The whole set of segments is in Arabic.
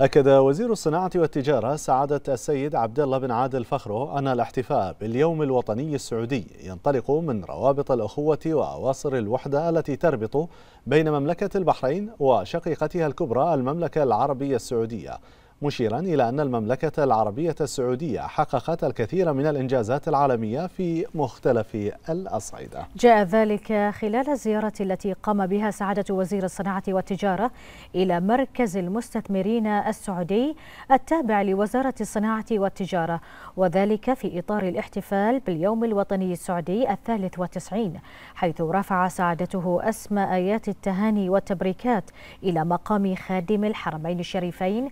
أكد وزير الصناعة والتجارة سعادة السيد عبد الله بن عادل فخره أن الاحتفاء باليوم الوطني السعودي ينطلق من روابط الأخوة وأواصر الوحدة التي تربط بين مملكة البحرين وشقيقتها الكبرى المملكة العربية السعودية مشيرا إلى أن المملكة العربية السعودية حققت الكثير من الإنجازات العالمية في مختلف الأصعدة جاء ذلك خلال الزيارة التي قام بها سعادة وزير الصناعة والتجارة إلى مركز المستثمرين السعودي التابع لوزارة الصناعة والتجارة وذلك في إطار الاحتفال باليوم الوطني السعودي الثالث والتسعين حيث رفع سعادته أسماء آيات التهاني والتبريكات إلى مقام خادم الحرمين الشريفين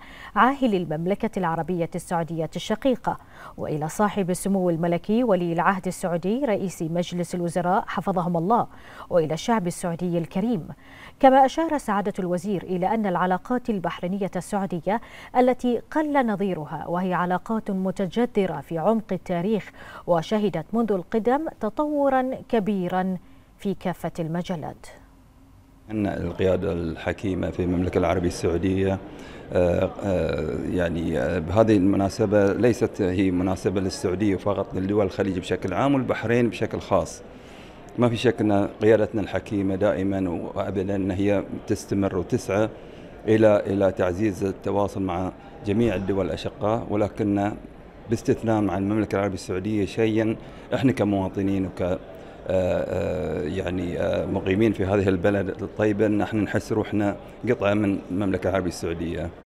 عاهل المملكة العربية السعودية الشقيقة وإلى صاحب السمو الملكي ولي العهد السعودي رئيس مجلس الوزراء حفظهم الله وإلى الشعب السعودي الكريم كما أشار سعادة الوزير إلى أن العلاقات البحرينية السعودية التي قل نظيرها وهي علاقات متجذرة في عمق التاريخ وشهدت منذ القدم تطورا كبيرا في كافة المجالات أن القيادة الحكيمة في المملكة العربية السعودية آه، آه، يعني آه، بهذه المناسبة ليست هي مناسبة للسعودية فقط للدول الخليج بشكل عام والبحرين بشكل خاص ما في شك أن قيادتنا الحكيمة دائما وأبدا أن هي تستمر وتسعى إلى إلى تعزيز التواصل مع جميع الدول الأشقاء ولكن باستثناء مع المملكة العربية السعودية شيئا احنا كمواطنين وك آه، آه، يعني آه، مقيمين في هذه البلد الطيبة أن احنا نحس روحنا قطعة من المملكة العربية السعودية